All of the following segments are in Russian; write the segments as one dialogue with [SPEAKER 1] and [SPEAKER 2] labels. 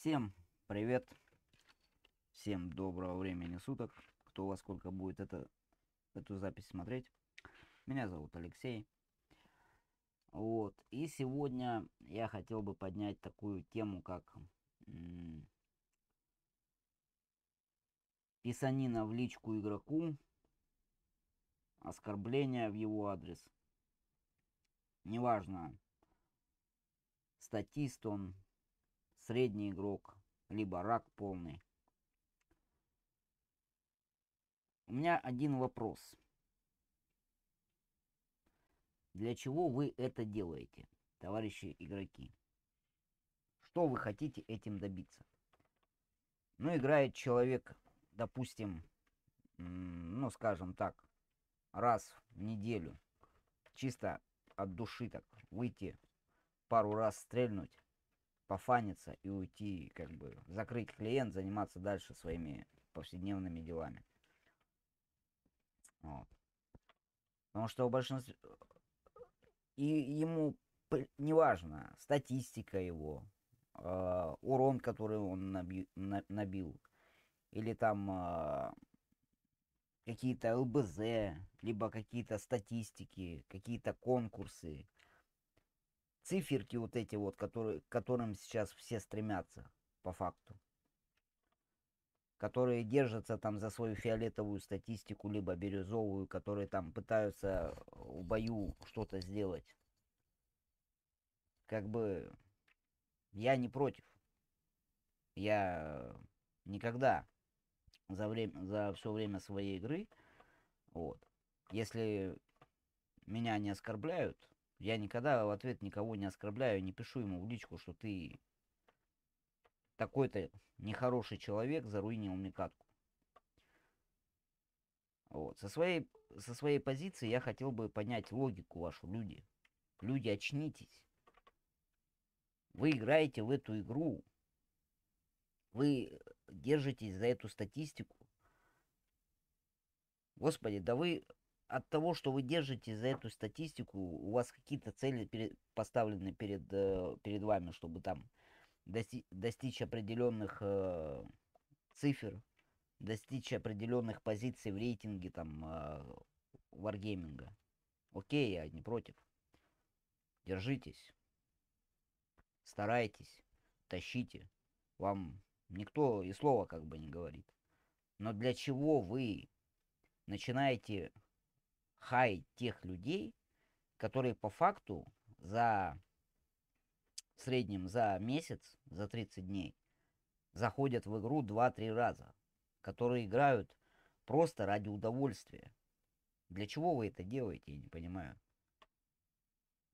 [SPEAKER 1] Всем привет, всем доброго времени суток, кто во сколько будет это, эту запись смотреть. Меня зовут Алексей. Вот, и сегодня я хотел бы поднять такую тему, как писанина в личку игроку, оскорбление в его адрес. Неважно, статист он, средний игрок, либо рак полный. У меня один вопрос. Для чего вы это делаете, товарищи игроки? Что вы хотите этим добиться? Ну, играет человек, допустим, ну, скажем так, раз в неделю. Чисто от души так выйти, пару раз стрельнуть пофаниться и уйти, как бы закрыть клиент, заниматься дальше своими повседневными делами. Вот. Потому что у большинства... И ему неважно, статистика его, э, урон, который он наби... набил, или там э, какие-то ЛБЗ, либо какие-то статистики, какие-то конкурсы, циферки вот эти вот, которые, к которым сейчас все стремятся, по факту. Которые держатся там за свою фиолетовую статистику, либо бирюзовую, которые там пытаются в бою что-то сделать. Как бы я не против. Я никогда за время за все время своей игры вот если меня не оскорбляют я никогда в ответ никого не оскорбляю, не пишу ему в личку, что ты такой-то нехороший человек заруинил мне катку. Вот. Со, своей, со своей позиции я хотел бы понять логику вашу, люди. Люди, очнитесь. Вы играете в эту игру. Вы держитесь за эту статистику. Господи, да вы от того, что вы держите за эту статистику, у вас какие-то цели пере, поставлены перед, э, перед вами, чтобы там дости, достичь определенных э, цифр, достичь определенных позиций в рейтинге там э, варгейминга. Окей, я не против. Держитесь. Старайтесь. Тащите. Вам никто и слова как бы не говорит. Но для чего вы начинаете хаять тех людей, которые по факту за в среднем за месяц, за 30 дней, заходят в игру 2-3 раза, которые играют просто ради удовольствия. Для чего вы это делаете, я не понимаю.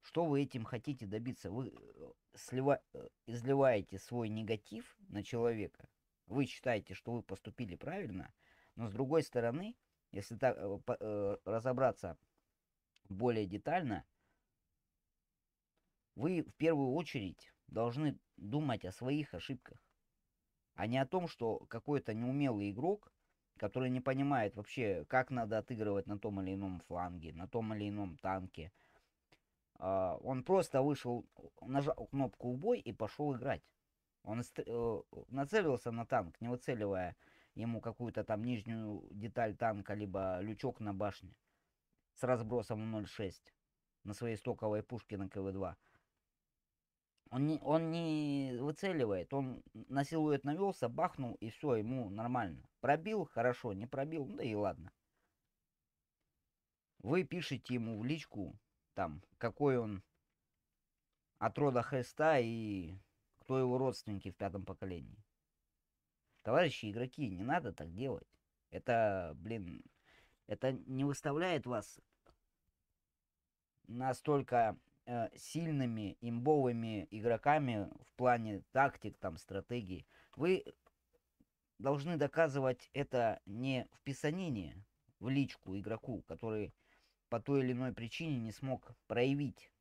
[SPEAKER 1] Что вы этим хотите добиться? Вы э, слива... Э, изливаете свой негатив на человека. Вы считаете, что вы поступили правильно, но с другой стороны, если так э, э, разобраться более детально, вы в первую очередь должны думать о своих ошибках, а не о том, что какой-то неумелый игрок, который не понимает вообще, как надо отыгрывать на том или ином фланге, на том или ином танке, а, он просто вышел, нажал кнопку убой и пошел играть. Он э, нацелился на танк, не выцеливая ему какую-то там нижнюю деталь танка, либо лючок на башне с разбросом 0.6 на своей стоковой пушке на КВ-2. Он не, он не выцеливает, он на силуэт навелся, бахнул, и все, ему нормально. Пробил, хорошо, не пробил, да и ладно. Вы пишете ему в личку, там, какой он от рода Христа и кто его родственники в пятом поколении. Товарищи игроки, не надо так делать. Это, блин, это не выставляет вас настолько э, сильными, имбовыми игроками в плане тактик, там, стратегии. Вы должны доказывать это не в писанине, в личку игроку, который по той или иной причине не смог проявить,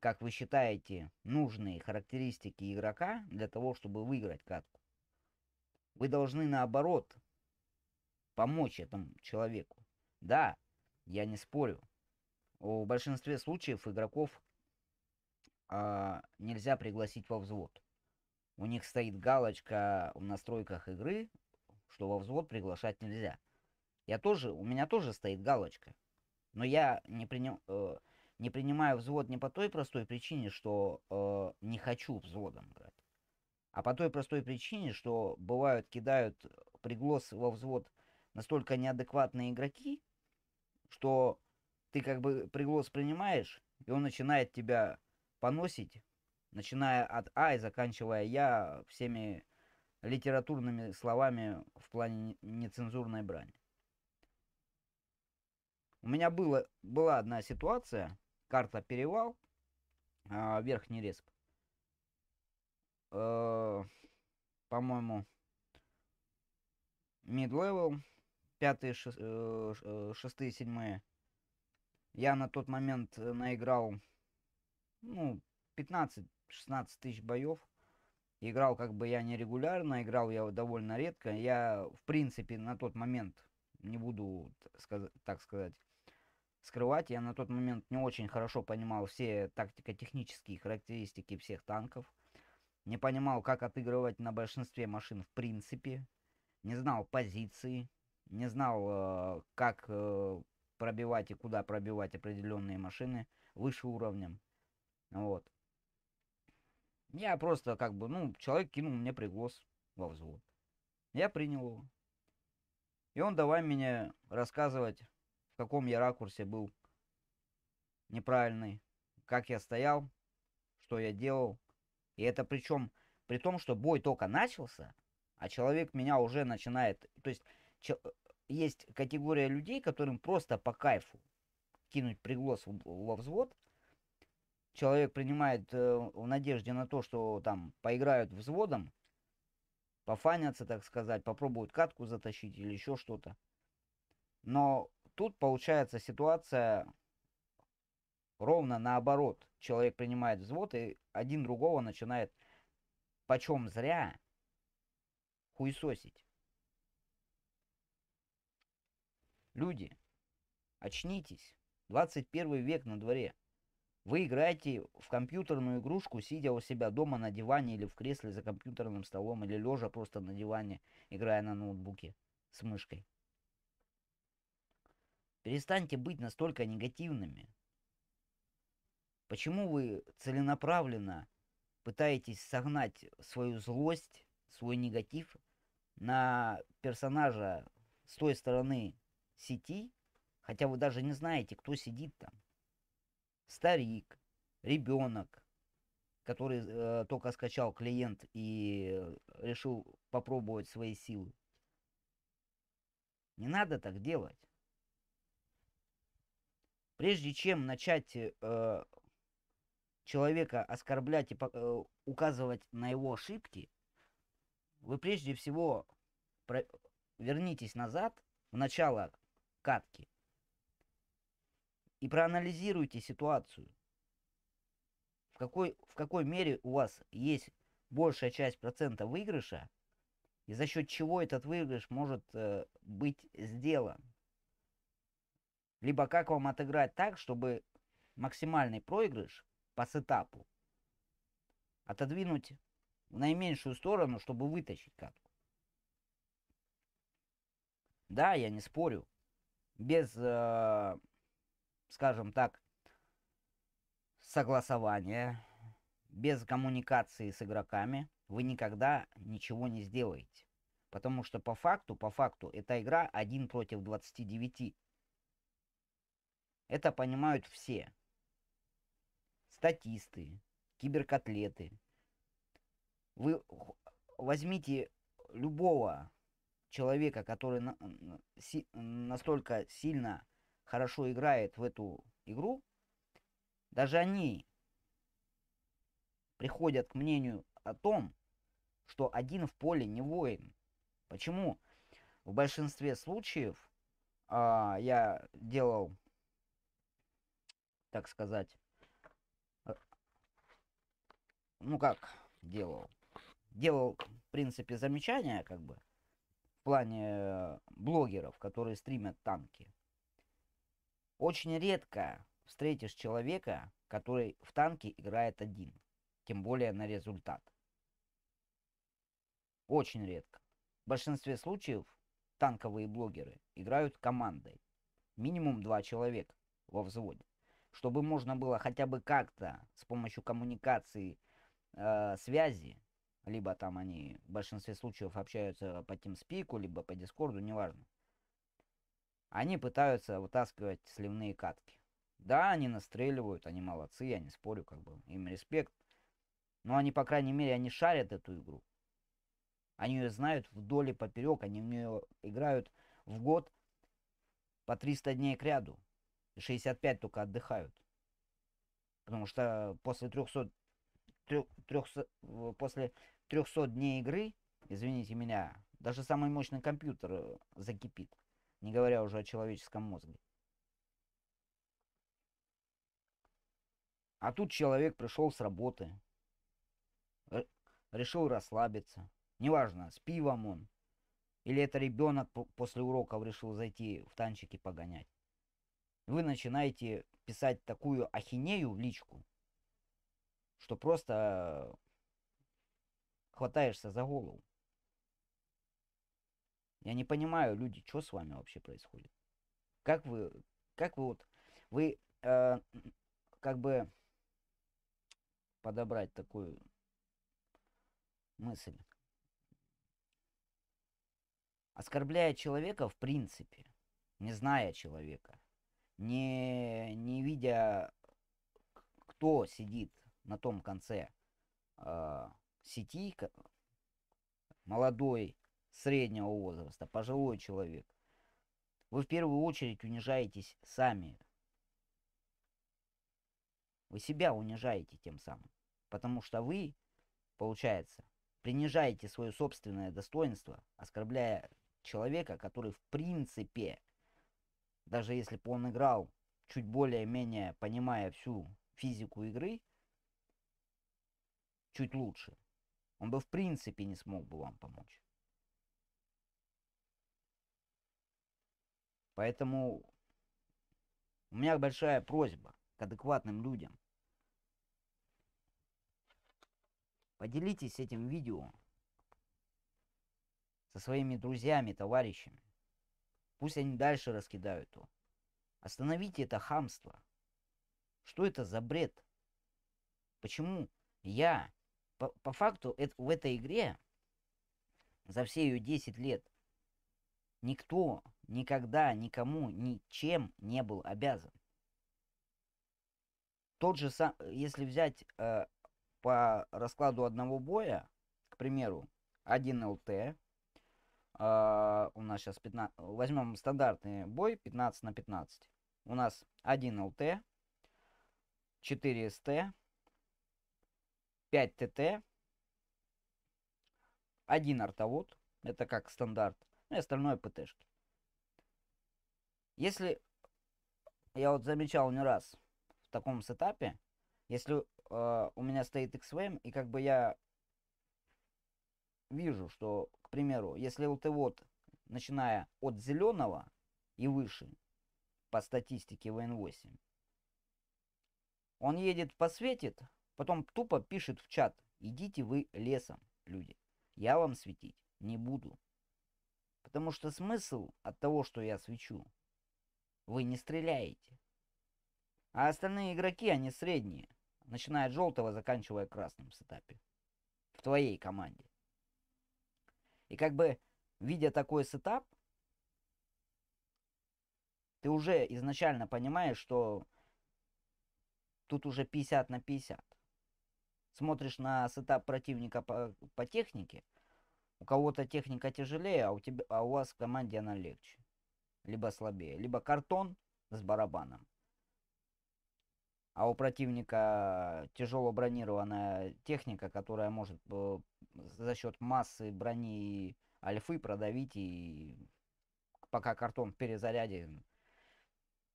[SPEAKER 1] как вы считаете, нужные характеристики игрока для того, чтобы выиграть катку. Вы должны, наоборот, помочь этому человеку. Да, я не спорю. В большинстве случаев игроков э, нельзя пригласить во взвод. У них стоит галочка в настройках игры, что во взвод приглашать нельзя. Я тоже, у меня тоже стоит галочка. Но я не, приним, э, не принимаю взвод не по той простой причине, что э, не хочу взводом играть. А по той простой причине, что бывают кидают э, приглас во взвод настолько неадекватные игроки, что ты как бы приглас принимаешь, и он начинает тебя поносить, начиная от А и заканчивая Я всеми литературными словами в плане нецензурной брани. У меня было, была одна ситуация, карта «Перевал», а, верхний респ э, по-моему, mid-level, пятые, э, э, шестые, седьмые. Я на тот момент э, наиграл, ну, 15-16 тысяч боев. Играл как бы я нерегулярно, играл я довольно редко. Я, в принципе, на тот момент, не буду так сказать, скрывать, я на тот момент не очень хорошо понимал все тактико-технические характеристики всех танков – не понимал, как отыгрывать на большинстве машин в принципе, не знал позиции, не знал, э, как э, пробивать и куда пробивать определенные машины выше уровнем. Вот. Я просто как бы, ну, человек кинул мне приглас во взвод. Я принял его. И он давай мне рассказывать, в каком я ракурсе был неправильный, как я стоял, что я делал, и это причем при том, что бой только начался, а человек меня уже начинает... То есть че, есть категория людей, которым просто по кайфу кинуть приглас в, во взвод. Человек принимает э, в надежде на то, что там поиграют взводом, пофанятся, так сказать, попробуют катку затащить или еще что-то. Но тут получается ситуация Ровно наоборот, человек принимает взвод, и один другого начинает почем зря хуесосить. Люди, очнитесь. 21 век на дворе. Вы играете в компьютерную игрушку, сидя у себя дома на диване или в кресле за компьютерным столом, или лежа просто на диване, играя на ноутбуке с мышкой. Перестаньте быть настолько негативными. Почему вы целенаправленно пытаетесь согнать свою злость, свой негатив на персонажа с той стороны сети, хотя вы даже не знаете, кто сидит там? Старик, ребенок, который э, только скачал клиент и решил попробовать свои силы. Не надо так делать. Прежде чем начать э, человека оскорблять и э, указывать на его ошибки, вы прежде всего про... вернитесь назад в начало катки и проанализируйте ситуацию. В какой, в какой мере у вас есть большая часть процента выигрыша, и за счет чего этот выигрыш может э, быть сделан. Либо как вам отыграть так, чтобы максимальный проигрыш по сетапу. Отодвинуть в наименьшую сторону, чтобы вытащить катку. Да, я не спорю. Без, э, скажем так, согласования, без коммуникации с игроками вы никогда ничего не сделаете. Потому что по факту, по факту, эта игра 1 против 29. Это понимают все статисты, киберкотлеты. Вы возьмите любого человека, который настолько сильно хорошо играет в эту игру, даже они приходят к мнению о том, что один в поле не воин. Почему? В большинстве случаев а, я делал, так сказать, ну как делал, делал, в принципе, замечания, как бы, в плане э, блогеров, которые стримят танки. Очень редко встретишь человека, который в танке играет один, тем более на результат. Очень редко. В большинстве случаев танковые блогеры играют командой. Минимум два человека во взводе. Чтобы можно было хотя бы как-то с помощью коммуникации э, связи, либо там они в большинстве случаев общаются по TeamSpeak, либо по Discord, неважно. Они пытаются вытаскивать сливные катки. Да, они настреливают, они молодцы, я не спорю, как бы, им респект. Но они, по крайней мере, они шарят эту игру. Они ее знают вдоль и поперек, они в нее играют в год по 300 дней к ряду. 65 только отдыхают. Потому что после 300 трех, э, после 300 дней игры, извините меня, даже самый мощный компьютер э, закипит, не говоря уже о человеческом мозге. А тут человек пришел с работы, решил расслабиться. Неважно, с пивом он. Или это ребенок после уроков решил зайти в танчики погонять. Вы начинаете писать такую ахинею в личку, что просто э, хватаешься за голову. Я не понимаю, люди, что с вами вообще происходит? Как вы, как вы вот, вы э, как бы подобрать такую мысль. Оскорбляя человека в принципе, не зная человека, не, не видя, кто сидит на том конце э, сети, молодой, среднего возраста, пожилой человек, вы в первую очередь унижаетесь сами. Вы себя унижаете тем самым. Потому что вы, получается, принижаете свое собственное достоинство, оскорбляя человека, который в принципе, даже если бы он играл чуть более-менее понимая всю физику игры, чуть лучше. Он бы в принципе не смог бы вам помочь. Поэтому у меня большая просьба к адекватным людям. Поделитесь этим видео со своими друзьями, товарищами. Пусть они дальше раскидают его. Остановите это хамство. Что это за бред? Почему я по, по факту это, в этой игре за все ее 10 лет никто никогда никому ничем не был обязан. Тот же сам, э, если взять э, по раскладу одного боя, к примеру, 1 ЛТ, э, у нас сейчас 15, возьмем стандартный бой 15 на 15. У нас 1 ЛТ, 4 СТ, 5 ТТ, один артовод, это как стандарт, ну и остальное ПТшки. Если, я вот замечал не раз в таком сетапе, если э, у меня стоит XVM, эм, и как бы я вижу, что, к примеру, если ЛТВОД, начиная от зеленого и выше, по статистике ВН-8, он едет, посветит, Потом тупо пишет в чат, идите вы лесом, люди. Я вам светить не буду. Потому что смысл от того, что я свечу, вы не стреляете. А остальные игроки, они средние. Начиная от желтого, заканчивая красным в сетапе. В твоей команде. И как бы, видя такой сетап, ты уже изначально понимаешь, что тут уже 50 на 50 смотришь на сетап противника по, по технике, у кого-то техника тяжелее, а у, тебя, а у вас в команде она легче. Либо слабее. Либо картон с барабаном. А у противника тяжело бронированная техника, которая может э, за счет массы брони и альфы продавить. И пока картон в перезаряде,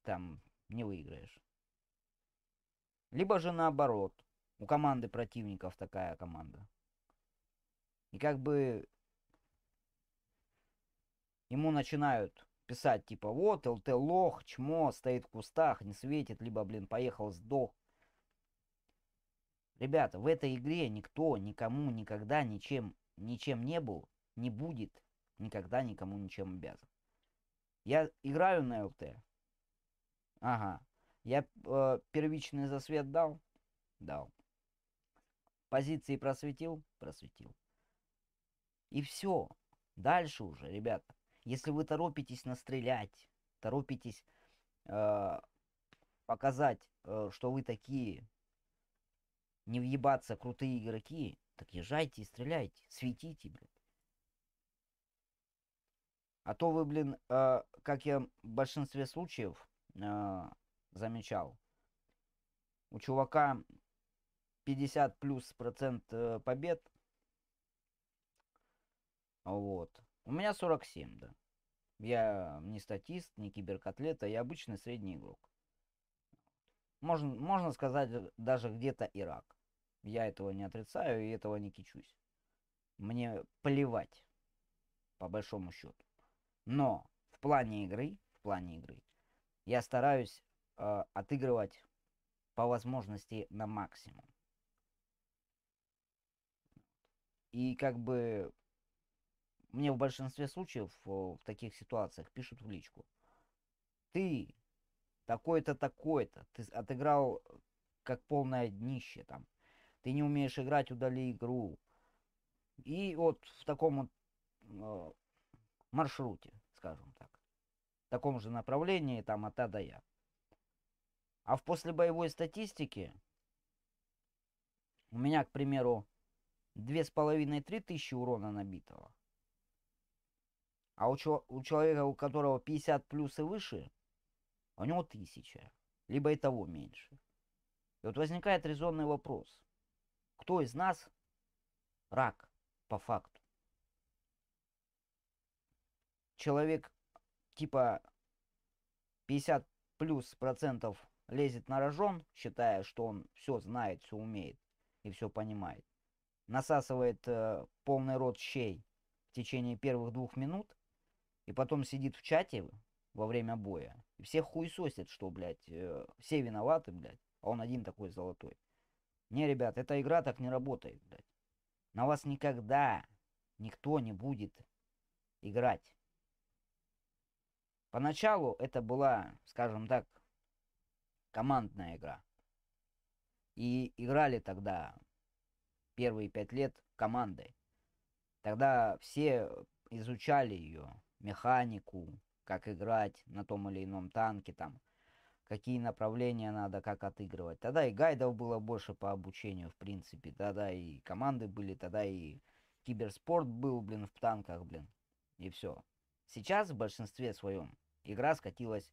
[SPEAKER 1] там не выиграешь. Либо же наоборот – у команды противников такая команда. И как бы ему начинают писать, типа, вот, ЛТ лох, чмо, стоит в кустах, не светит, либо, блин, поехал, сдох. Ребята, в этой игре никто никому никогда ничем, ничем не был, не будет, никогда никому ничем обязан. Я играю на ЛТ. Ага. Я э, первичный засвет дал? Дал. Позиции просветил? Просветил. И все. Дальше уже, ребята. Если вы торопитесь настрелять, торопитесь э, показать, э, что вы такие, не въебаться, крутые игроки, так езжайте и стреляйте, светите, блядь. А то вы, блин, э, как я в большинстве случаев э, замечал, у чувака 50 плюс процент э, побед. Вот. У меня 47, да. Я не статист, не киберкотлета, я обычный средний игрок. Можно, можно сказать, э, даже где-то Ирак. Я этого не отрицаю и этого не кичусь. Мне плевать, по большому счету. Но в плане игры, в плане игры, я стараюсь э, отыгрывать по возможности на максимум. И как бы мне в большинстве случаев в таких ситуациях пишут в личку. Ты такой-то, такой-то, ты отыграл э, как полное днище там. Ты не умеешь играть, удали игру. И вот в таком вот э, маршруте, скажем так. В таком же направлении, там, от А до Я. А в послебоевой статистике у меня, к примеру, две с половиной три тысячи урона набитого. А у, у человека, у которого 50 плюс и выше, у него тысяча, либо и того меньше. И вот возникает резонный вопрос. Кто из нас рак по факту? Человек типа 50 плюс процентов лезет на рожон, считая, что он все знает, все умеет и все понимает насасывает э, полный рот щей в течение первых двух минут, и потом сидит в чате во время боя, и всех хуесосят, что, блядь, э, все виноваты, блядь, а он один такой золотой. Не, ребят, эта игра так не работает, блядь. На вас никогда никто не будет играть. Поначалу это была, скажем так, командная игра. И играли тогда первые пять лет команды. Тогда все э, изучали ее, механику, как играть на том или ином танке, там, какие направления надо, как отыгрывать. Тогда и гайдов было больше по обучению, в принципе. Тогда и команды были, тогда и киберспорт был, блин, в танках, блин. И все. Сейчас в большинстве своем игра скатилась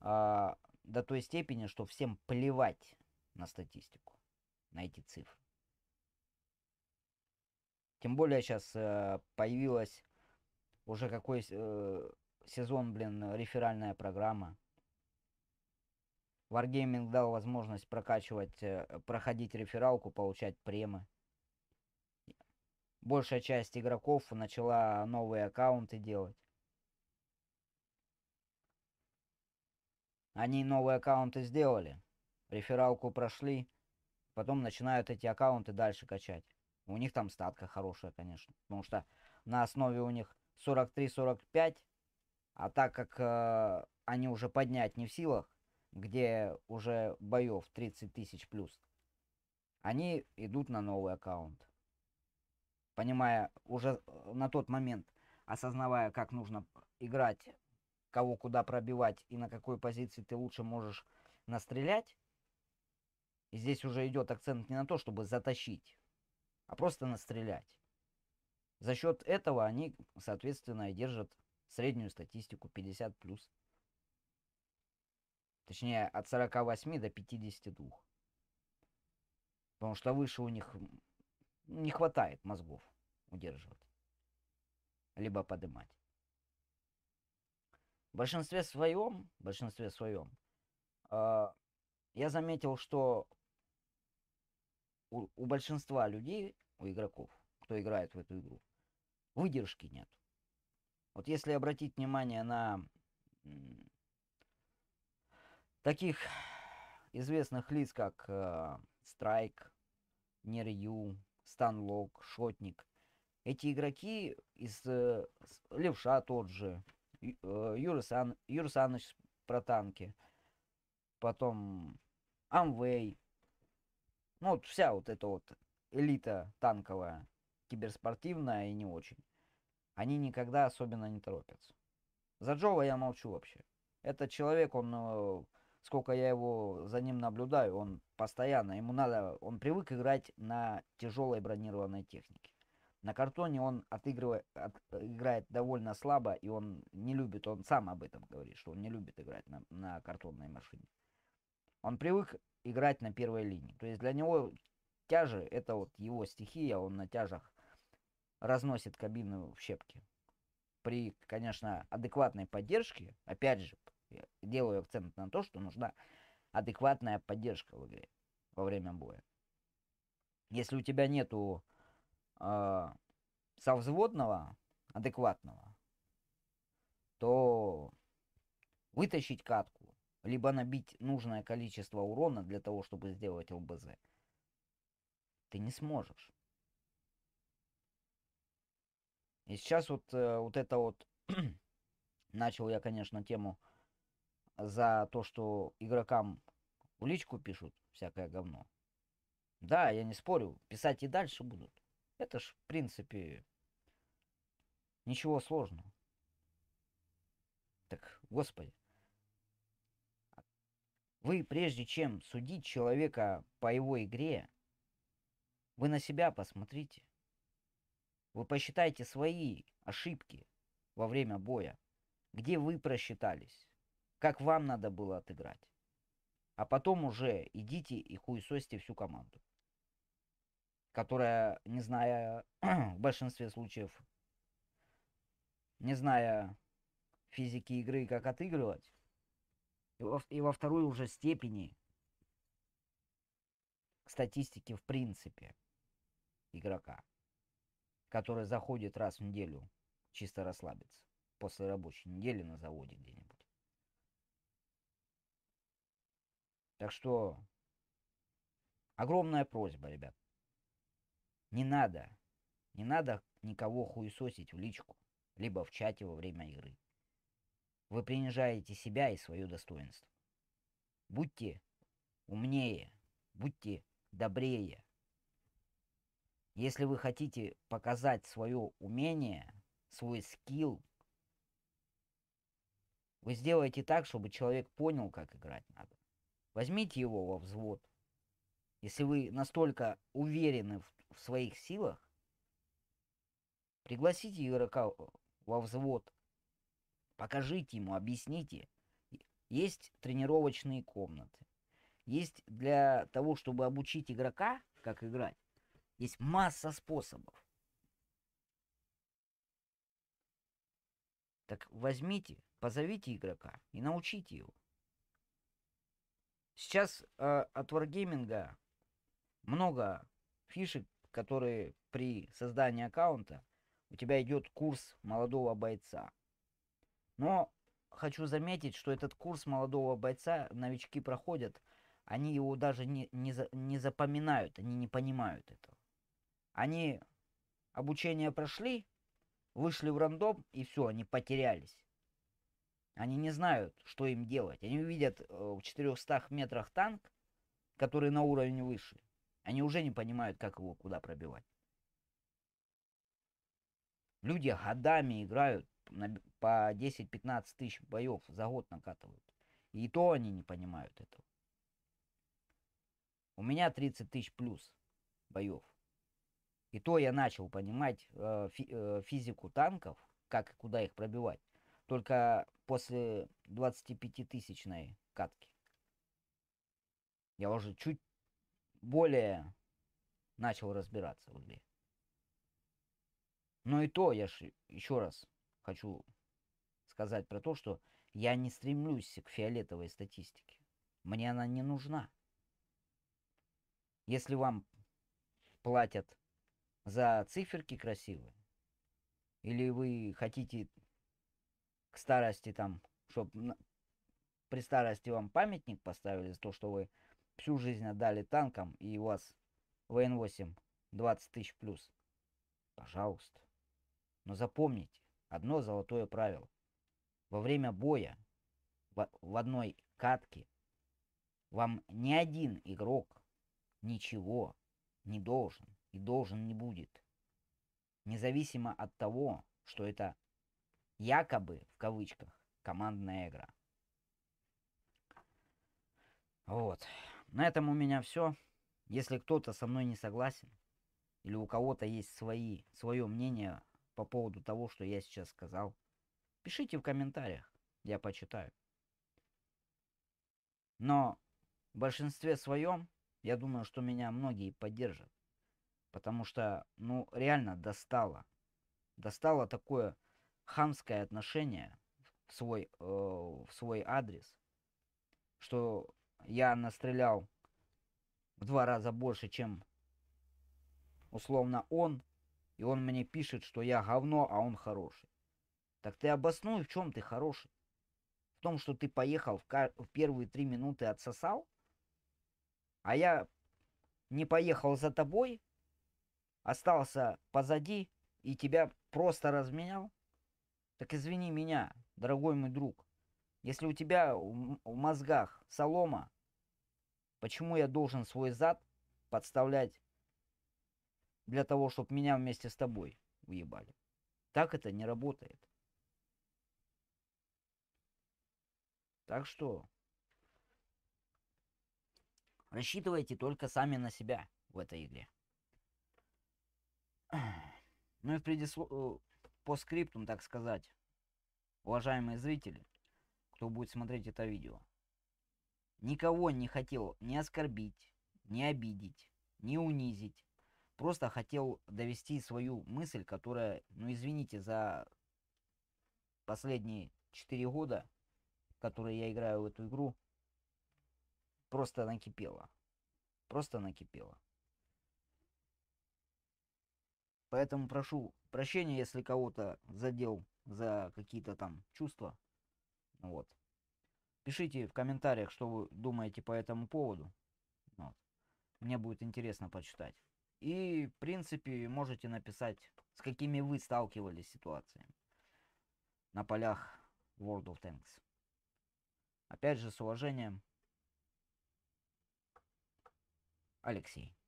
[SPEAKER 1] э, до той степени, что всем плевать на статистику, на эти цифры. Тем более сейчас э, появилась уже какой э, сезон, блин, э, реферальная программа. Wargaming дал возможность прокачивать, э, проходить рефералку, получать премы. Большая часть игроков начала новые аккаунты делать. Они новые аккаунты сделали, рефералку прошли, потом начинают эти аккаунты дальше качать. У них там статка хорошая, конечно. Потому что на основе у них 43-45. А так как э, они уже поднять не в силах, где уже боев 30 тысяч плюс, они идут на новый аккаунт. Понимая, уже э, на тот момент, осознавая, как нужно играть, кого куда пробивать и на какой позиции ты лучше можешь настрелять, и здесь уже идет акцент не на то, чтобы затащить, а просто настрелять. За счет этого они, соответственно, держат среднюю статистику 50 плюс. Точнее, от 48 до 52. Потому что выше у них не хватает мозгов удерживать. Либо поднимать. В большинстве своем, в большинстве своем, э, а, я заметил, что у, у большинства людей, у игроков, кто играет в эту игру, выдержки нет. Вот если обратить внимание на таких известных лиц, как э, Страйк, Нерью, Станлок, Шотник, эти игроки из э, Левша тот же, э, Юрсан, Юрсаныч про танки, потом Амвей, ну, вот вся вот эта вот элита танковая, киберспортивная и не очень. Они никогда особенно не торопятся. За Джова я молчу вообще. Этот человек, он, э, сколько я его за ним наблюдаю, он постоянно, ему надо, он привык играть на тяжелой бронированной технике. На картоне он отыгрывает, играет довольно слабо, и он не любит, он сам об этом говорит, что он не любит играть на, на картонной машине. Он привык играть на первой линии. То есть для него тяжи – это вот его стихия, он на тяжах разносит кабину в щепки. При, конечно, адекватной поддержке, опять же, делаю акцент на то, что нужна адекватная поддержка в игре во время боя. Если у тебя нету э, совзводного адекватного, то вытащить катку, либо набить нужное количество урона для того, чтобы сделать ЛБЗ. Ты не сможешь. И сейчас вот, э, вот это вот... Начал я, конечно, тему за то, что игрокам в личку пишут всякое говно. Да, я не спорю, писать и дальше будут. Это ж, в принципе, ничего сложного. Так, господи. Вы, прежде чем судить человека по его игре, вы на себя посмотрите. Вы посчитайте свои ошибки во время боя. Где вы просчитались? Как вам надо было отыграть? А потом уже идите и хуесосьте всю команду. Которая, не зная, в большинстве случаев, не зная физики игры, как отыгрывать, и во, и во второй уже степени к статистике в принципе игрока, который заходит раз в неделю чисто расслабиться после рабочей недели на заводе где-нибудь. Так что огромная просьба, ребят. Не надо, не надо никого хуесосить в личку, либо в чате во время игры. Вы принижаете себя и свое достоинство. Будьте умнее, будьте добрее. Если вы хотите показать свое умение, свой скилл, вы сделаете так, чтобы человек понял, как играть надо. Возьмите его во взвод. Если вы настолько уверены в, в своих силах, пригласите игрока э, во взвод. Покажите ему, объясните. Есть тренировочные комнаты. Есть для того, чтобы обучить игрока, как играть, есть масса способов. Так возьмите, позовите игрока и научите его. Сейчас э, от Wargaming много фишек, которые при создании аккаунта у тебя идет курс молодого бойца – но хочу заметить, что этот курс молодого бойца новички проходят, они его даже не, не, не запоминают, они не понимают этого. Они обучение прошли, вышли в рандом, и все, они потерялись. Они не знают, что им делать. Они увидят э, в 400 метрах танк, который на уровень выше. Они уже не понимают, как его куда пробивать. Люди годами играют по 10-15 тысяч боев за год накатывают. И то они не понимают этого. У меня 30 тысяч плюс боев. И то я начал понимать э, фи э, физику танков, как и куда их пробивать. Только после 25 тысячной катки. Я уже чуть более начал разбираться в игре. Но ну и то, я ж еще раз хочу сказать про то, что я не стремлюсь к фиолетовой статистике. Мне она не нужна. Если вам платят за циферки красивые, или вы хотите к старости там, чтобы при старости вам памятник поставили за то, что вы всю жизнь отдали танкам, и у вас ВН-8 20 тысяч плюс, пожалуйста. Но запомните, одно золотое правило. Во время боя в одной катке вам ни один игрок ничего не должен и должен не будет. Независимо от того, что это якобы, в кавычках, командная игра. Вот. На этом у меня все. Если кто-то со мной не согласен, или у кого-то есть свои, свое мнение по поводу того, что я сейчас сказал, пишите в комментариях, я почитаю. Но в большинстве своем, я думаю, что меня многие поддержат. Потому что, ну, реально достало. Достало такое хамское отношение в свой, э, в свой адрес, что я настрелял в два раза больше, чем условно он и он мне пишет, что я говно, а он хороший. Так ты обоснуй, в чем ты хороший? В том, что ты поехал в, ка- в первые три минуты отсосал, а я не поехал за тобой, остался позади и тебя просто разменял? Так извини меня, дорогой мой друг, если у тебя в мозгах солома, почему я должен свой зад подставлять для того, чтобы меня вместе с тобой уебали. Так это не работает. Так что рассчитывайте только сами на себя в этой игре. Ну и в предислов... Э, по скриптум, так сказать, уважаемые зрители, кто будет смотреть это видео, никого не хотел ни оскорбить, ни обидеть, ни унизить, Просто хотел довести свою мысль, которая, ну извините, за последние 4 года, которые я играю в эту игру, просто накипела. Просто накипела. Поэтому прошу прощения, если кого-то задел за какие-то там чувства. Вот. Пишите в комментариях, что вы думаете по этому поводу. Вот. Мне будет интересно почитать. И, в принципе, можете написать, с какими вы сталкивались ситуациями на полях World of Tanks. Опять же, с уважением, Алексей.